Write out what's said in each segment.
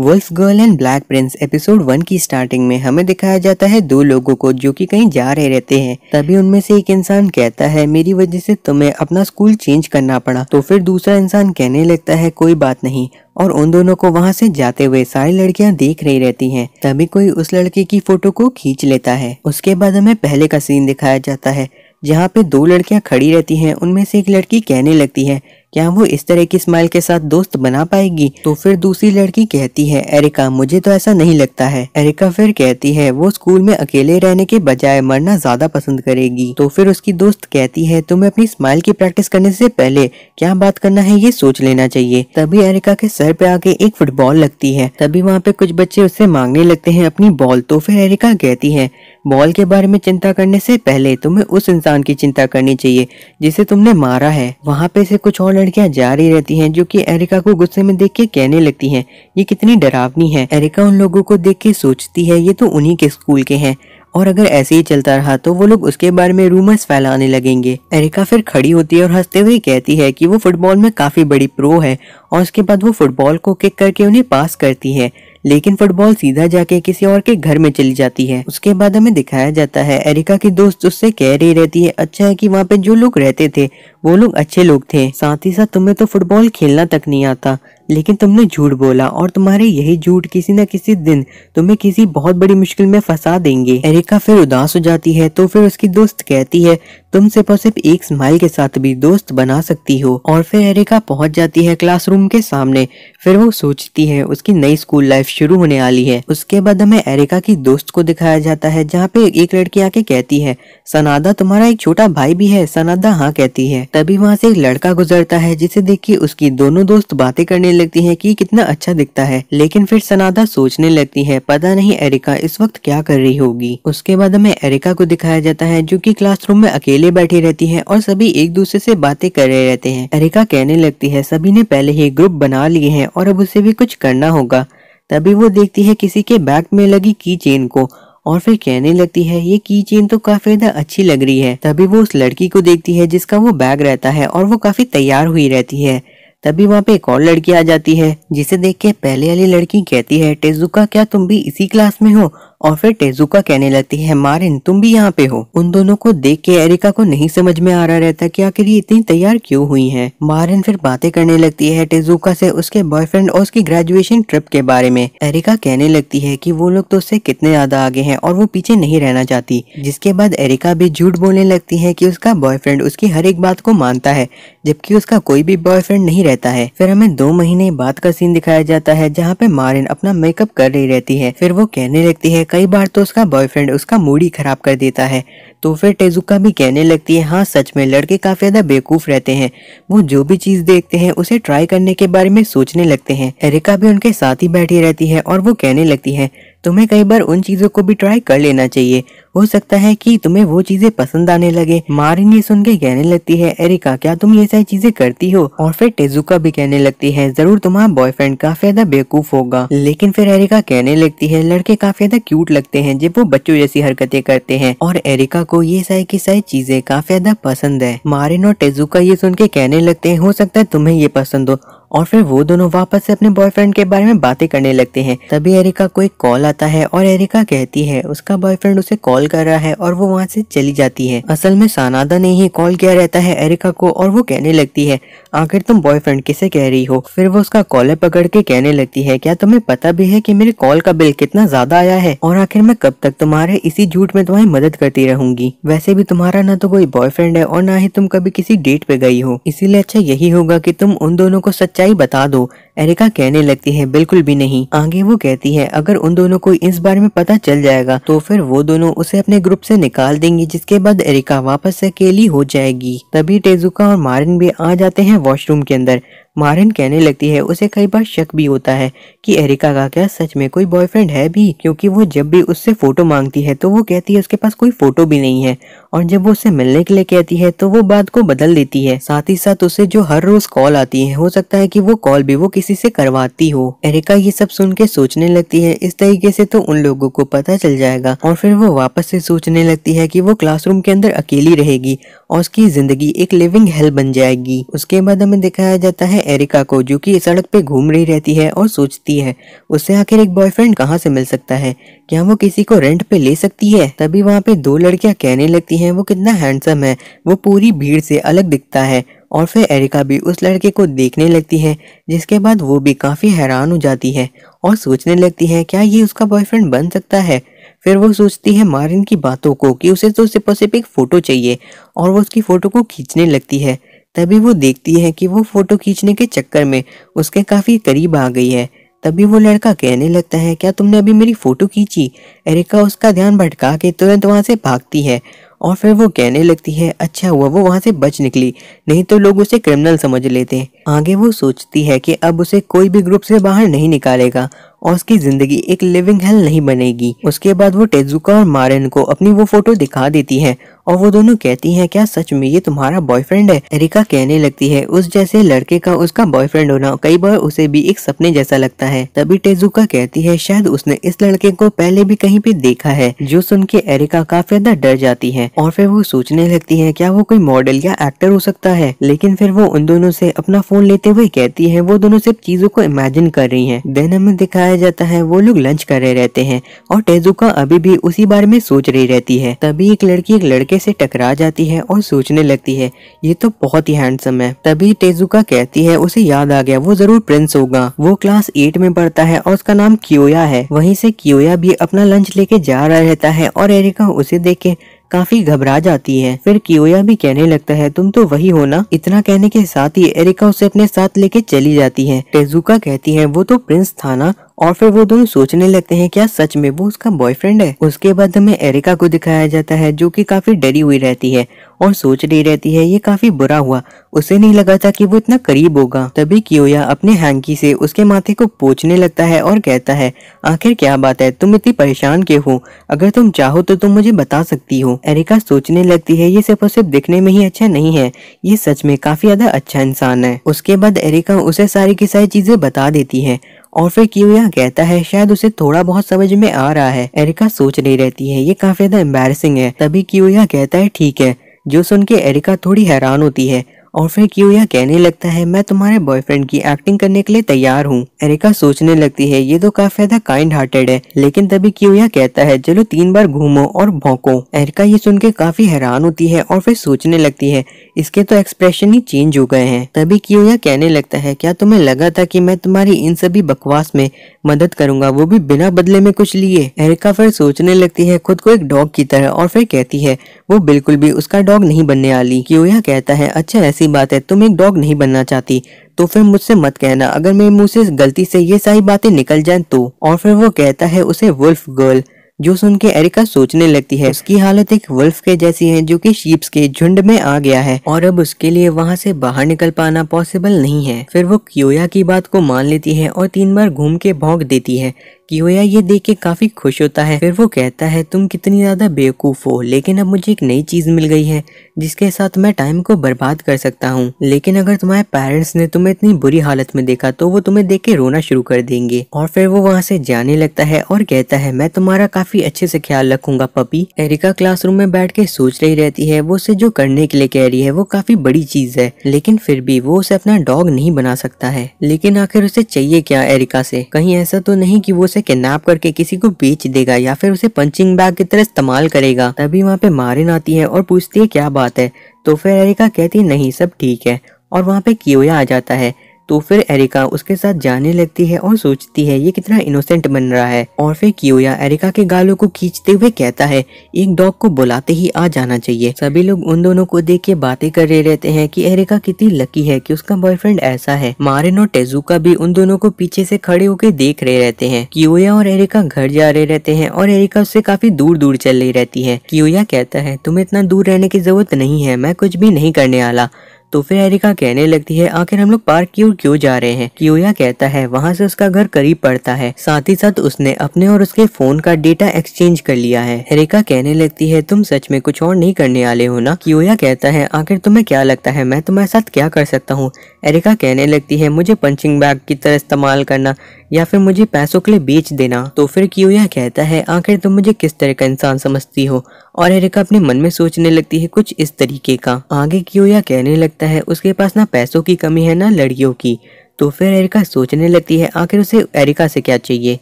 Wolf girl and black prince episode one की starting में हमें दिखाया जाता है दो लोगों को जो कि कहीं जा रहे रहते हैं तभी उनमें से एक इंसान कहता है मेरी वजह से तुम्हें अपना स्कूल चेंज करना पड़ा तो फिर दूसरा इंसान कहने लगता है कोई बात नहीं और उन दोनों को वहां से जाते हुए सारी लड़कियां देख रही रहती हैं तभी कोई उस लड़के की फोटो को खींच लेता है उसके बाद हमें पहले का सीन दिखाया जाता है जहाँ पे दो लड़कियां खड़ी रहती हैं उनमें से एक लड़की कहने लगती है क्या वो इस तरह की स्माइल के साथ दोस्त बना पाएगी तो फिर दूसरी लड़की कहती है एरिका मुझे तो ऐसा नहीं लगता है एरिका फिर कहती है वो स्कूल में अकेले रहने के बजाय मरना ज्यादा पसंद करेगी तो फिर उसकी दोस्त कहती है तुम्हें अपनी स्माइल की प्रैक्टिस करने से पहले क्या बात करना है ये सोच लेना चाहिए तभी एरिका के सर पे आके एक फुटबॉल लगती है तभी वहाँ पे कुछ बच्चे उससे मांगने लगते है अपनी बॉल तो फिर एरिका कहती है बॉल के बारे में चिंता करने से पहले तुम्हें उस इंसान की चिंता करनी चाहिए जिसे तुमने मारा है वहाँ पे से कुछ और लड़कियां जारी रहती हैं जो कि एरिका को गुस्से में देख के कहने लगती हैं ये कितनी डरावनी है एरिका उन लोगों को देख के सोचती है ये तो उन्हीं के स्कूल के हैं और अगर ऐसे ही चलता रहा तो वो लोग उसके बारे में रूमर्स फैलाने लगेंगे एरिका फिर खड़ी होती है और हंसते हुए कहती है कि वो फुटबॉल में काफी बड़ी प्रो है और उसके बाद वो फुटबॉल को किक करके उन्हें पास करती है लेकिन फुटबॉल सीधा जाके किसी और के घर में चली जाती है उसके बाद हमें दिखाया जाता है एरिका की दोस्त उससे कह रही रहती है अच्छा है कि वहाँ पे जो लोग रहते थे वो लोग अच्छे लोग थे साथ ही साथ तुम्हें तो फुटबॉल खेलना तक नहीं आता लेकिन तुमने झूठ बोला और तुम्हारे यही झूठ किसी न किसी दिन तुम्हें किसी बहुत बड़ी मुश्किल में फंसा देंगे एरिका फिर उदास हो जाती है तो फिर उसकी दोस्त कहती है तुम सिर्फ और सिर्फ एक स्माइल के साथ भी दोस्त बना सकती हो और फिर एरिका पहुंच जाती है क्लासरूम के सामने फिर वो सोचती है उसकी नई स्कूल लाइफ शुरू होने वाली है उसके बाद हमें एरिका की दोस्त को दिखाया जाता है जहाँ पे एक लड़की आके कहती है सनादा तुम्हारा एक छोटा भाई भी है सनादा हाँ कहती है तभी वहाँ से एक लड़का गुजरता है जिसे देख के उसकी दोनों दोस्त बातें करने लगती है की कि कितना अच्छा दिखता है लेकिन फिर सनादा सोचने लगती है पता नहीं एरिका इस वक्त क्या कर रही होगी उसके बाद हमें एरिका को दिखाया जाता है जो की क्लासरूम में अकेले अकेले बैठी रहती है और सभी एक दूसरे से बातें कर रहे रहते हैं अरिका कहने लगती है सभी ने पहले ही ग्रुप बना लिए हैं और अब उसे भी कुछ करना होगा तभी वो देखती है किसी के बैग में लगी की चेन को और फिर कहने लगती है ये की चेन तो काफी अच्छी लग रही है तभी वो उस लड़की को देखती है जिसका वो बैग रहता है और वो काफी तैयार हुई रहती है तभी वहाँ पे एक और लड़की आ जाती है जिसे देख के पहले वाली लड़की कहती है टेजुका क्या तुम भी इसी क्लास में हो और फिर टेजुका कहने लगती है मारिन तुम भी यहाँ पे हो उन दोनों को देख के एरिका को नहीं समझ में आ रहा रहता कि आखिर ये इतनी तैयार क्यों हुई है मारिन फिर बातें करने लगती है टेजुका से उसके बॉयफ्रेंड और उसकी ग्रेजुएशन ट्रिप के बारे में एरिका कहने लगती है की वो लोग तो उससे कितने ज्यादा आगे है और वो पीछे नहीं रहना चाहती जिसके बाद एरिका भी झूठ बोलने लगती है की उसका बॉयफ्रेंड उसकी हर एक बात को मानता है जबकि उसका कोई भी बॉयफ्रेंड नहीं रहता है फिर हमें दो महीने बाद का सीन दिखाया जाता है जहाँ पे मारिन अपना मेकअप कर रही रहती है फिर वो कहने लगती है कई बार तो उसका बॉयफ्रेंड उसका मूड ही खराब कर देता है तो फिर टेजुका भी कहने लगती है हाँ सच में लड़के काफ़ी ज़्यादा बेवकूफ़ रहते हैं वो जो भी चीज़ देखते हैं उसे ट्राई करने के बारे में सोचने लगते हैं एरिका भी उनके साथ ही बैठी रहती है और वो कहने लगती है तुम्हें कई बार उन चीजों को भी ट्राई कर लेना चाहिए हो सकता है कि तुम्हें वो चीजें पसंद आने लगे मारिन ये सुन के कहने लगती है एरिका क्या तुम ये सारी चीजें करती हो और फिर टेजुका भी कहने लगती है जरूर तुम्हारा बॉयफ्रेंड काफी ज्यादा बेवकूफ होगा लेकिन फिर एरिका कहने लगती है लड़के काफी ज्यादा क्यूट लगते हैं जब वो बच्चों जैसी हरकतें करते हैं और एरिका को ये सारी की सारी चीजें काफी ज्यादा पसंद है मारिन और टेजुका ये सुन के कहने लगते है हो सकता है तुम्हें ये पसंद हो और फिर वो दोनों वापस से अपने बॉयफ्रेंड के बारे में बातें करने लगते हैं तभी एरिका को एक कॉल आता है और एरिका कहती है उसका बॉयफ्रेंड उसे कॉल कर रहा है और वो वहाँ से चली जाती है असल में सानादा ने ही कॉल किया रहता है एरिका को और वो कहने लगती है आखिर तुम बॉयफ्रेंड किसे कह रही हो फिर वो उसका कॉलर पकड़ के कहने लगती है क्या तुम्हें पता भी है की मेरे कॉल का बिल कितना ज्यादा आया है और आखिर मैं कब तक तुम्हारे इसी झूठ में तुम्हारी मदद करती रहूंगी वैसे भी तुम्हारा ना तो कोई बॉयफ्रेंड है और न ही तुम कभी किसी डेट पे गई हो इसीलिए अच्छा यही होगा की तुम उन दोनों को सच सच्चाई बता दो एरिका कहने लगती है बिल्कुल भी नहीं आगे वो कहती है अगर उन दोनों को इस बारे में पता चल जाएगा तो फिर वो दोनों उसे अपने ग्रुप से निकाल देंगी जिसके बाद एरिका वापस अकेली हो जाएगी तभी टेजुका और मारिन भी आ जाते हैं वॉशरूम के अंदर मारन कहने लगती है उसे कई बार शक भी होता है कि एरिका का क्या सच में कोई बॉयफ्रेंड है भी क्योंकि वो जब भी उससे फोटो मांगती है तो वो कहती है उसके पास कोई फोटो भी नहीं है और जब वो उससे मिलने के लिए कहती है तो वो बात को बदल देती है साथ ही साथ उसे जो हर रोज कॉल आती है हो सकता है की वो कॉल भी वो किसी से करवाती हो एरिका ये सब सुन के सोचने लगती है इस तरीके से तो उन लोगों को पता चल जाएगा और फिर वो वापस से सोचने लगती है की वो क्लासरूम के अंदर अकेली रहेगी और उसकी जिंदगी एक लिविंग हेल बन जाएगी उसके बाद हमें दिखाया जाता है एरिका को जो कि सड़क पे घूम रही रहती है और सोचती है उससे आखिर एक बॉयफ्रेंड कहाँ से मिल सकता है क्या वो किसी को रेंट पे ले सकती है तभी वहाँ पे दो लड़कियाँ कहने लगती है वो कितना हैंडसम है वो पूरी भीड़ से अलग दिखता है और फिर एरिका भी उस लड़के को देखने लगती है जिसके बाद वो भी काफ़ी हैरान हो जाती है और सोचने लगती है क्या ये उसका बॉयफ्रेंड बन सकता है फिर वो सोचती है मारिन की बातों को कि उसे तो सिर्फ और सिर्फ एक फ़ोटो चाहिए और वो उसकी फ़ोटो को खींचने लगती है तभी वो देखती है कि वो फ़ोटो खींचने के चक्कर में उसके काफ़ी करीब आ गई है तभी वो लड़का कहने लगता है क्या तुमने अभी मेरी फ़ोटो खींची एरिका उसका ध्यान भटका के तुरंत वहाँ से भागती है और फिर वो कहने लगती है अच्छा हुआ वो वहाँ से बच निकली नहीं तो लोग उसे क्रिमिनल समझ लेते आगे वो सोचती है कि अब उसे कोई भी ग्रुप से बाहर नहीं निकालेगा और उसकी जिंदगी एक लिविंग हेल नहीं बनेगी उसके बाद वो टेजुका और मारेन को अपनी वो फोटो दिखा देती है और वो दोनों कहती हैं क्या सच में ये तुम्हारा बॉयफ्रेंड है एरिका कहने लगती है उस जैसे लड़के का उसका बॉयफ्रेंड होना कई बार उसे भी एक सपने जैसा लगता है तभी टेजुका कहती है शायद उसने इस लड़के को पहले भी कहीं पे देखा है जो सुन के एरिका काफी ज्यादा डर जाती है और फिर वो सोचने लगती है क्या वो कोई मॉडल या एक्टर हो सकता है लेकिन फिर वो उन दोनों से अपना फोन लेते हुए कहती है वो दोनों सिर्फ चीजों को इमेजिन कर रही है देन हमें दिखाया जाता है वो लोग लंच कर रहे रहते हैं और टेजुका अभी भी उसी बारे में सोच रही रहती है तभी एक लड़की एक लड़के से टकरा जाती है और सोचने लगती है ये तो बहुत ही हैंडसम है तभी टेजुका कहती है उसे याद आ गया वो जरूर प्रिंस होगा वो क्लास एट में पढ़ता है और उसका नाम कियोया है वहीं से कियोया भी अपना लंच लेके जा रहा रहता है और एरिका उसे देख के काफी घबरा जाती है फिर कियोया भी कहने लगता है तुम तो वही हो ना इतना कहने के साथ ही एरिका उसे अपने साथ लेके चली जाती है टेजुका कहती है वो तो प्रिंस था ना और फिर वो दोनों सोचने लगते हैं क्या सच में वो उसका बॉयफ्रेंड है उसके बाद हमें एरिका को दिखाया जाता है जो कि काफी डरी हुई रहती है और सोच रही रहती है ये काफी बुरा हुआ उसे नहीं लगा था कि वो इतना करीब होगा तभी कियोया अपने हैंकी से उसके माथे को पोछने लगता है और कहता है आखिर क्या बात है तुम इतनी परेशान क्यों हो अगर तुम चाहो तो तुम मुझे बता सकती हो एरिका सोचने लगती है ये सिर्फ और सिर्फ दिखने में ही अच्छा नहीं है ये सच में काफी ज्यादा अच्छा इंसान है उसके बाद एरिका उसे सारी की सारी चीजें बता देती है और फिर यहाँ कहता है शायद उसे थोड़ा बहुत समझ में आ रहा है एरिका सोच नहीं रहती है ये काफी ज्यादा एम्बेसिंग है तभी यहाँ कहता है ठीक है जो सुन के एरिका थोड़ी हैरान होती है और फिर क्यूया कहने लगता है मैं तुम्हारे बॉयफ्रेंड की एक्टिंग करने के लिए तैयार हूँ एरिका सोचने लगती है ये तो काफी ज्यादा काइंड हार्टेड है लेकिन तभी क्यूया कहता है चलो तीन बार घूमो और भौंको एरिका ये सुन के काफी हैरान होती है और फिर सोचने लगती है इसके तो एक्सप्रेशन ही चेंज हो गए हैं तभी क्यूया कहने लगता है क्या तुम्हें लगा था की मैं तुम्हारी इन सभी बकवास में मदद करूंगा वो भी बिना बदले में कुछ लिए एरिका फिर सोचने लगती है खुद को एक डॉग की तरह और फिर कहती है वो बिल्कुल भी उसका डॉग नहीं बनने वाली क्यूया कहता है अच्छा ऐसी सी बात है तुम एक डॉग नहीं बनना चाहती तो फिर मुझसे मत कहना अगर मेरे मुंह से गलती से ये सारी बातें निकल जाएं तो और फिर वो कहता है उसे वुल्फ गर्ल जो सुन के एरिका सोचने लगती है उसकी हालत एक वुल्फ के जैसी है जो कि शीप्स के झुंड में आ गया है और अब उसके लिए वहाँ से बाहर निकल पाना पॉसिबल नहीं है फिर वो क्योया की बात को मान लेती है और तीन बार घूम के भोंग देती है कियोया ये देख के काफी खुश होता है फिर वो कहता है तुम कितनी ज्यादा बेवकूफ हो लेकिन अब मुझे एक नई चीज मिल गई है जिसके साथ मैं टाइम को बर्बाद कर सकता हूँ लेकिन अगर तुम्हारे पेरेंट्स ने तुम्हें इतनी बुरी हालत में देखा तो वो तुम्हें देख के रोना शुरू कर देंगे और फिर वो वहाँ से जाने लगता है और कहता है मैं तुम्हारा काफी अच्छे से ख्याल रखूंगा पपी एरिका क्लासरूम में बैठ के सोच रही रहती है वो उसे जो करने के लिए कह रही है वो काफी बड़ी चीज है लेकिन फिर भी वो उसे अपना डॉग नहीं बना सकता है लेकिन आखिर उसे चाहिए क्या एरिका से कहीं ऐसा तो नहीं की वो उसे उसे किडनेप करके किसी को बेच देगा या फिर उसे पंचिंग बैग की तरह इस्तेमाल करेगा तभी वहाँ पे मारिन आती है और पूछती है क्या बात है तो फिर एरिका कहती नहीं सब ठीक है और वहाँ पे कियोया आ जाता है तो फिर एरिका उसके साथ जाने लगती है और सोचती है ये कितना इनोसेंट बन रहा है और फिर कियोया एरिका के गालों को खींचते हुए कहता है एक डॉग को बुलाते ही आ जाना चाहिए सभी लोग उन दोनों को देख के बातें कर रहे रहते हैं कि एरिका कितनी लकी है कि उसका बॉयफ्रेंड ऐसा है मारिन और टेजुका भी उन दोनों को पीछे से खड़े होकर देख रहे रहते हैं कियोया और एरिका घर जा रहे रहते हैं और एरिका उससे काफी दूर दूर चल रही रहती है कियोया कहता है तुम्हें इतना दूर रहने की जरूरत नहीं है मैं कुछ भी नहीं करने वाला तो फिर एरिका कहने लगती है आखिर हम लोग पार्क क्यों क्यों जा रहे हैं क्यूया कहता है वहाँ से उसका घर करीब पड़ता है साथ ही साथ उसने अपने और उसके फोन का डेटा एक्सचेंज कर लिया है एरिका कहने लगती है तुम सच में कुछ और नहीं करने वाले हो ना क्यूया कहता है आखिर तुम्हें क्या लगता है मैं तुम्हारे साथ क्या कर सकता हूँ एरिका कहने लगती है मुझे पंचिंग बैग की तरह इस्तेमाल करना या फिर मुझे पैसों के लिए बेच देना तो फिर क्यूया कहता है आखिर तुम मुझे किस तरह का इंसान समझती हो और एरिका अपने मन में सोचने लगती है कुछ इस तरीके का आगे क्यूया कहने लगता है उसके पास ना पैसों की कमी है ना लड़कियों की तो फिर एरिका सोचने लगती है आखिर उसे एरिका से क्या चाहिए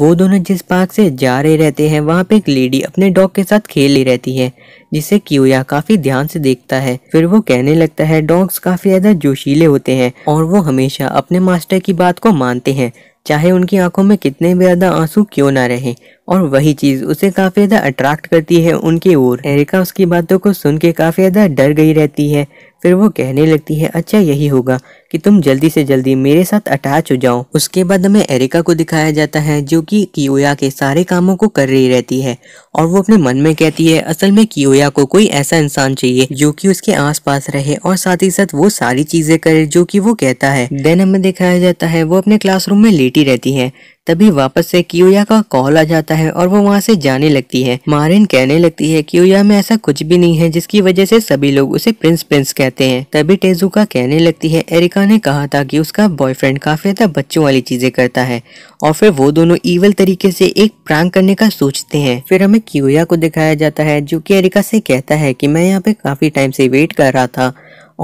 वो दोनों जिस पार्क से जा रहे रहते हैं वहाँ पे एक लेडी अपने डॉग के साथ खेल ले रहती है जिसे क्यूया काफी ध्यान से देखता है फिर वो कहने लगता है डॉग्स काफी ज्यादा जोशीले होते हैं और वो हमेशा अपने मास्टर की बात को मानते हैं चाहे उनकी आंखों में कितने भी ज्यादा आंसू क्यों ना रहे और वही चीज उसे काफी ज्यादा अट्रैक्ट करती है उनकी ओर एरिका उसकी बातों को सुन के काफी ज्यादा डर गई रहती है फिर वो कहने लगती है अच्छा यही होगा कि तुम जल्दी से जल्दी मेरे साथ अटैच हो जाओ उसके बाद हमें एरिका को दिखाया जाता है जो कि कियोया के सारे कामों को कर रही रहती है और वो अपने मन में कहती है असल में कियोया को कोई ऐसा इंसान चाहिए जो कि उसके आसपास रहे और साथ ही साथ वो सारी चीजें करे जो कि वो कहता है देन हमें दिखाया जाता है वो अपने क्लासरूम में लेटी रहती है तभी वापस से क्यूया का कॉल आ जाता है और वो वहाँ से जाने लगती है मारिन कहने लगती है क्यूया में ऐसा कुछ भी नहीं है जिसकी वजह से सभी लोग उसे प्रिंस प्रिंस कहते हैं तभी टेजुका कहने लगती है एरिका ने कहा था कि उसका बॉयफ्रेंड काफी ज्यादा बच्चों वाली चीजें करता है और फिर वो दोनों ईवल तरीके से एक प्रैंक करने का सोचते हैं फिर हमें क्यूया को दिखाया जाता है जो कि एरिका से कहता है कि मैं यहाँ पे काफी टाइम से वेट कर रहा था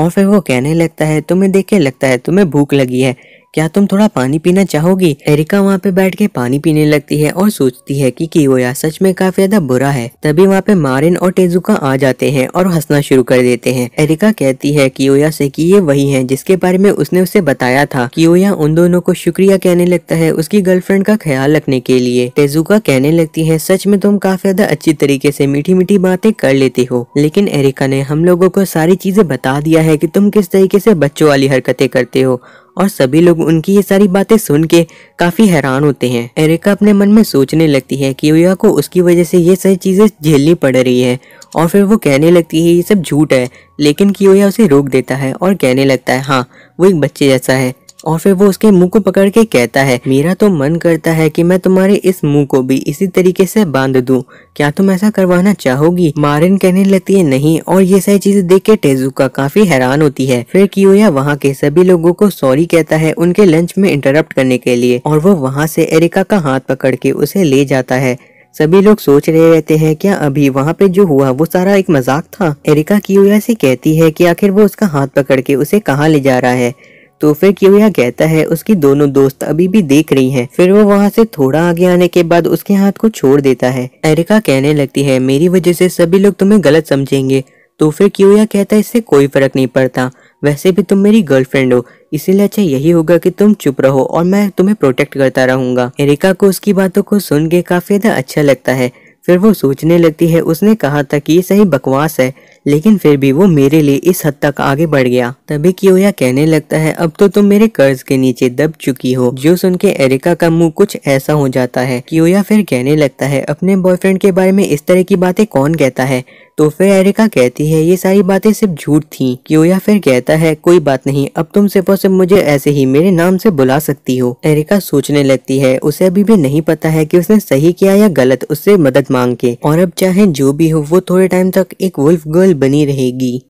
और फिर वो कहने लगता है तुम्हें देख के लगता है तुम्हें भूख लगी है क्या तुम थोड़ा पानी पीना चाहोगी एरिका वहाँ पे बैठ के पानी पीने लगती है और सोचती है कि कीवोया सच में काफी ज्यादा बुरा है तभी वहाँ पे मारिन और टेजुका आ जाते हैं और हंसना शुरू कर देते हैं एरिका कहती है ओया से कि ये वही है जिसके बारे में उसने उसे बताया था ओया उन दोनों को शुक्रिया कहने लगता है उसकी गर्लफ्रेंड का ख्याल रखने के लिए टेजुका कहने लगती है सच में तुम काफी ज्यादा अच्छी तरीके से मीठी मीठी बातें कर लेते हो लेकिन एरिका ने हम लोगों को सारी चीजें बता दिया है कि तुम किस तरीके से बच्चों वाली हरकतें करते हो और सभी लोग उनकी ये सारी बातें सुन के काफी हैरान होते हैं एरिका अपने मन में सोचने लगती है कि ओया को उसकी वजह से ये सारी चीजें झेलनी पड़ रही है और फिर वो कहने लगती है ये सब झूठ है लेकिन कियोया उसे रोक देता है और कहने लगता है हाँ वो एक बच्चे जैसा है और फिर वो उसके मुंह को पकड़ के कहता है मेरा तो मन करता है कि मैं तुम्हारे इस मुंह को भी इसी तरीके से बांध दूं क्या तुम ऐसा करवाना चाहोगी मारिन कहने लगती है नहीं और ये सारी चीजें देख के टेजुका काफी हैरान होती है फिर कियोया वहाँ के सभी लोगो को सॉरी कहता है उनके लंच में इंटरप्ट करने के लिए और वो वहाँ से एरिका का हाथ पकड़ के उसे ले जाता है सभी लोग सोच रहे रहते हैं क्या अभी वहाँ पे जो हुआ वो सारा एक मजाक था एरिका कियोया से कहती है कि आखिर वो उसका हाथ पकड़ के उसे कहाँ ले जा रहा है तो फिर क्यूया कहता है उसकी दोनों दोस्त अभी भी देख रही हैं। फिर वो वहाँ से थोड़ा आगे आने के बाद उसके हाथ को छोड़ देता है एरिका कहने लगती है मेरी वजह से सभी लोग तुम्हें गलत समझेंगे तो की क्यूया कहता है इससे कोई फर्क नहीं पड़ता वैसे भी तुम मेरी गर्लफ्रेंड हो इसीलिए अच्छा यही होगा कि तुम चुप रहो और मैं तुम्हें प्रोटेक्ट करता रहूंगा एरिका को उसकी बातों को सुन के काफी ज्यादा अच्छा लगता है फिर वो सोचने लगती है उसने कहा था कि ये सही बकवास है लेकिन फिर भी वो मेरे लिए इस हद तक आगे बढ़ गया तभी कियोया कहने लगता है अब तो तुम मेरे कर्ज के नीचे दब चुकी हो जो सुन के एरिका का मुंह कुछ ऐसा हो जाता है कियोया फिर कहने लगता है अपने बॉयफ्रेंड के बारे में इस तरह की बातें कौन कहता है तो फिर एरिका कहती है ये सारी बातें सिर्फ झूठ थी क्योया फिर कहता है कोई बात नहीं अब तुम सिर्फ और सिर्फ मुझे ऐसे ही मेरे नाम से बुला सकती हो एरिका सोचने लगती है उसे अभी भी नहीं पता है कि उसने सही किया या गलत उससे मदद मांग के और अब चाहे जो भी हो वो थोड़े टाइम तक एक वुल्फ गर्ल बनी रहेगी